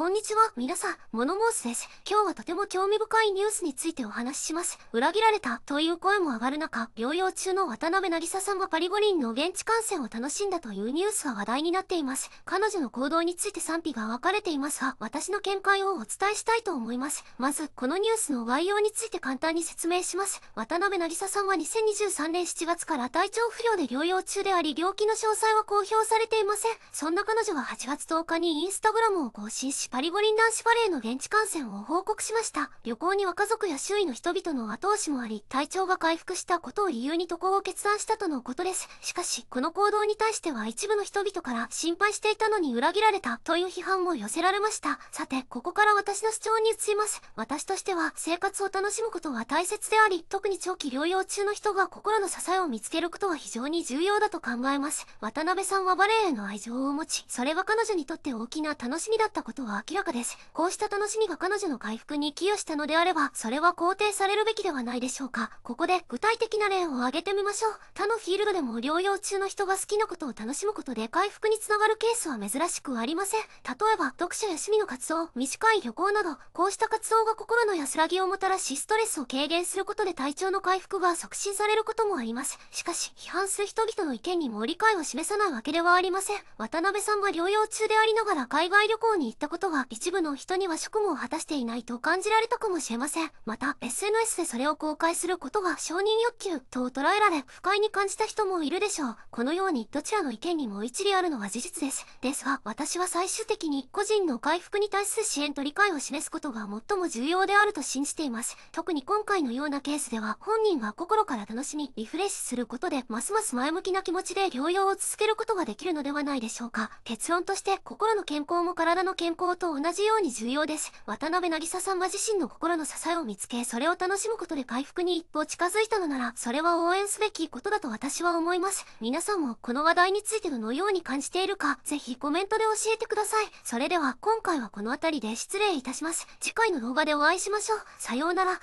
こんにちは、皆さん、モノモースです。今日はとても興味深いニュースについてお話しします。裏切られたという声も上がる中、療養中の渡辺渚さんがパリ五輪の現地観戦を楽しんだというニュースは話題になっています。彼女の行動について賛否が分かれていますが、私の見解をお伝えしたいと思います。まず、このニュースの概要について簡単に説明します。渡辺渚さんは2023年7月から体調不良で療養中であり、病気の詳細は公表されていません。そんな彼女は8月10日にインスタグラムを更新しパリ五輪男子バレーの現地観戦を報告しました旅行には家族や周囲の人々の後押しもあり体調が回復したことを理由に渡航を決断したとのことですしかしこの行動に対しては一部の人々から心配していたのに裏切られたという批判も寄せられましたさてここから私の主張に移ります私としては生活を楽しむことは大切であり特に長期療養中の人が心の支えを見つけることは非常に重要だと考えます渡辺さんはバレエへの愛情を持ちそれは彼女にとって大きな楽しみだったことは明らかです。こうした楽しみが彼女の回復に寄与したのであれば、それは肯定されるべきではないでしょうか。ここで具体的な例を挙げてみましょう。他のフィールドでも療養中の人が好きなことを楽しむことで回復につながるケースは珍しくありません。例えば、読書や趣味の活動、短い旅行など、こうした活動が心の安らぎをもたらし、ストレスを軽減することで体調の回復が促進されることもあります。しかし、批判する人々の意見にも理解を示さないわけではありません。渡辺さんが療養中でありながら海外旅行に行ったことことは一部の人には職務を果たしていないと感じられたかもしれません。また、SNS でそれを公開することは承認欲求と捉えられ、不快に感じた人もいるでしょう。このようにどちらの意見にも一理あるのは事実です。ですが、私は最終的に個人の回復に対する支援と理解を示すことが最も重要であると信じています。特に今回のようなケースでは、本人が心から楽しみ、リフレッシュすることで、ますます前向きな気持ちで療養を続けることができるのではないでしょうか。結論として、心の健康も体の健康法と同じように重要です渡辺渚さんは自身の心の支えを見つけそれを楽しむことで回復に一歩近づいたのならそれは応援すべきことだと私は思います皆さんもこの話題についてどのように感じているかぜひコメントで教えてくださいそれでは今回はこの辺りで失礼いたします次回の動画でお会いしましょうさようなら